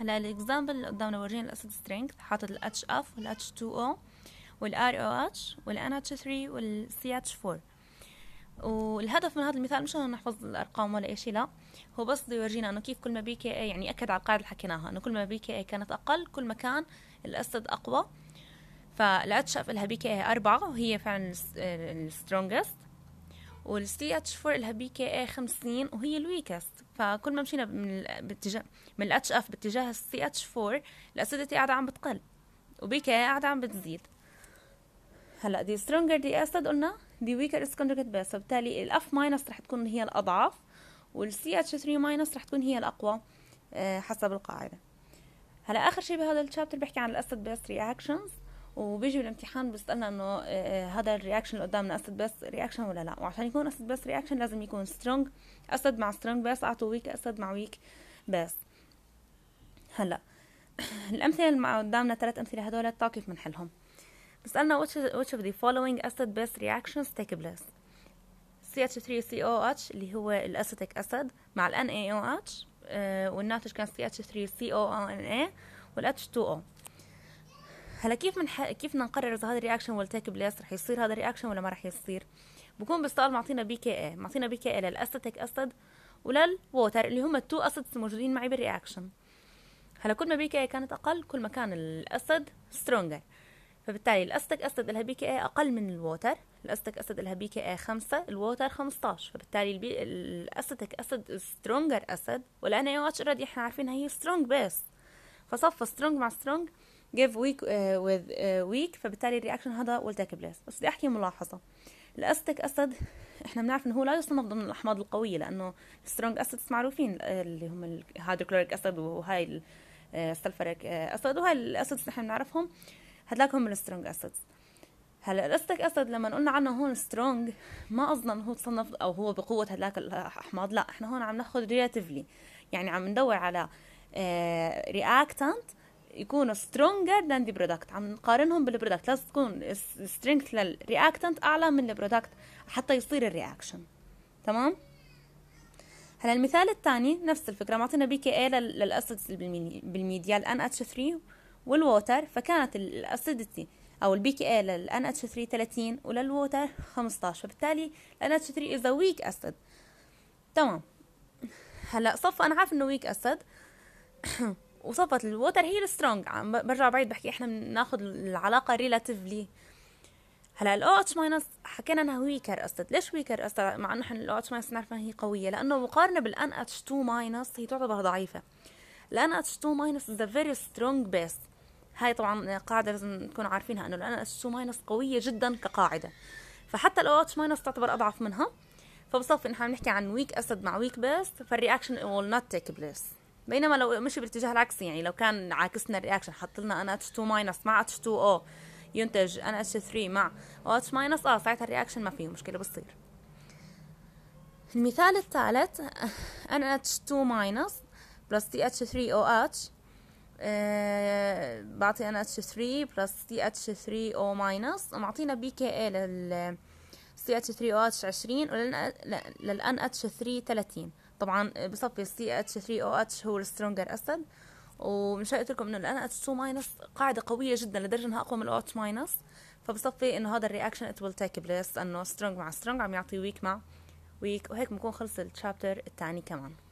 هلا الاكزامبل اللي قدامنا ورجينا الاسيد سترينث حاطط الاتش HF والاتش H2O او ROH والان NH3 والسي CH4 والهدف من هذا المثال مش انه نحفظ الارقام ولا اي شيء لا هو بس بده يورجينا انه كيف كل ما بي كي اي يعني اكد على القاعده اللي حكيناها انه كل ما بي كي اي كانت اقل كل ما كان الاسيد اقوى اف لها بي كي اي 4 وهي فعلا السترونجست والسي اتش 4 لها بي كي اي 50 وهي الويكست فكل ما مشينا من باتجاه من الاتش اف باتجاه السي اتش 4 الاسيدتي قاعده عم بتقل وبي كي اي قاعده عم بتزيد هلا دي سترونجر دي اسيد قلنا دي ويكر اسكندريت بيس فبالتالي الاف ماينس رح تكون هي الاضعف والسي اتش 3 ماينس رح تكون هي الاقوى آه، حسب القاعده هلا اخر شيء بهذا الشابتر بحكي عن الاسيد بيس رياكشنز وبيجي بالامتحان بيسالنا انه آه، آه، هذا الرياكشن اللي قدامنا اسيد بس رياكشن ولا لا وعشان يكون اسيد بس رياكشن لازم يكون سترونج اسيد مع سترونج بس اعطوا ويك اسيد مع ويك بس هلا الامثله اللي قدامنا ثلاث امثله هدول تعطوا كيف بنحلهم بسالنا which, is, which of the following acid base reactions take place CH3COH اللي هو الاسيتيك اسيد مع ال NaOH آه، والناتج كان CH3COONA h 2 o هلا كيف من كيف بدنا نقرر اذا هذا الرياكشن تيك بليس رح يصير هذا الرياكشن ولا ما رح يصير بكون بالسؤال معطينا بي كي اي معطينا بي كي اي للاستاتيك اسيد وللووتر اللي هم التو اسيدز الموجودين معي بالرياكشن هلا كل ما بي كي اي كانت اقل كل ما كان الاسيد سترونجر فبالتالي الاستك اسيد لها بي كي اي اقل من الووتر الاستك اسيد لها بي كي اي 5 الووتر 15 فبالتالي البي... الاستك اسيد سترونجر اسيد ولان اي اتش اوريدي احنا عارفينها هي سترونج بيس فصفى سترونج مع سترونج give weak uh, with uh, فبالتالي الرياكشن هذا will take place بس بدي احكي ملاحظه الاستيك اسيد احنا بنعرف انه هو لا يصنف ضمن الاحماض القويه لانه السترونج اسيدز معروفين آه، اللي هم الهيدروكلوريك اسيد وهاي السلفريك اسيد آه، آه، وهاي الاسيدز نحن بنعرفهم هذلاك هم السترونج اسيدز هلا الاستيك اسيد لما قلنا عنه هون سترونج ما قصدنا انه هو تصنف او هو بقوه هذلاك الاحماض لا احنا هون عم ناخذ ريلاتيفلي يعني عم ندور على رياكتانت يكونوا سترونجر ذان ذا برودكت عم نقارنهم بالبرودكت لازم تكون سترينث للرياكتنت اعلى من البرودكت حتى يصير الرياكشن تمام هلا المثال الثاني نفس الفكره معطينا بي كي اي للاسيدس بالميديا الان اتش 3 والووتر فكانت الاسيدتي او البي كي اي للان اتش 3 30 وللووتر 15 فبالتالي الان اتش 3 از ويك اسيد تمام هلا صفى انا عارف انه ويك اسيد وصفت الووتر هي السترونج عم برجع بعيد بحكي احنا بناخذ العلاقه ريلاتيفلي هلا الاو اتش ماينس حكينا انها ويكر قصت ليش ويكر قصت مع انه احنا الاو اتش ماينس نعرف انها هي قويه لانه مقارنه بالان اتش 2 ماينس هي تعتبر ضعيفه الان اتش 2 ماينس ذا فيري سترونج بيس هاي طبعا قاعده لازم تكونوا عارفينها انه الان اتش 2 ماينس قويه جدا كقاعده فحتى الاو اتش ماينس تعتبر اضعف منها فبصفي نحن عم نحكي عن ويك اسد مع ويك بيس فالرياكشن will not take place بينما لو مشي بالاتجاه العكسي يعني لو كان عاكسنا الرياكشن حط لنا ان اتش 2 ماينس مع اتش 2 او ينتج ان اتش 3 مع او اتش ماينس اه ساعتها الرياكشن ما فيه مشكله بتصير المثال الثالث ان اتش 2 ماينس بلس تي اتش 3 او اتش بعطي ان اتش 3 بلس تي اتش 3 او ماينس ومعطينا بي كي اي لل سي اتش 3 او اتش 20 وللان اتش 3 30 طبعا بصفي السي اتش 3 او اتش هو السترونجر اسيد ومش قلت لكم انه الان اتش 2 ماينس قاعده قويه جدا لدرجه انها اقوى من الاو اتش ماينس فبصفي انه هذا الرياكشن ات ويل تيك بليس انه سترونج مع سترونج عم يعطي ويك مع ويك وهيك بنكون خلص التشابتر الثاني كمان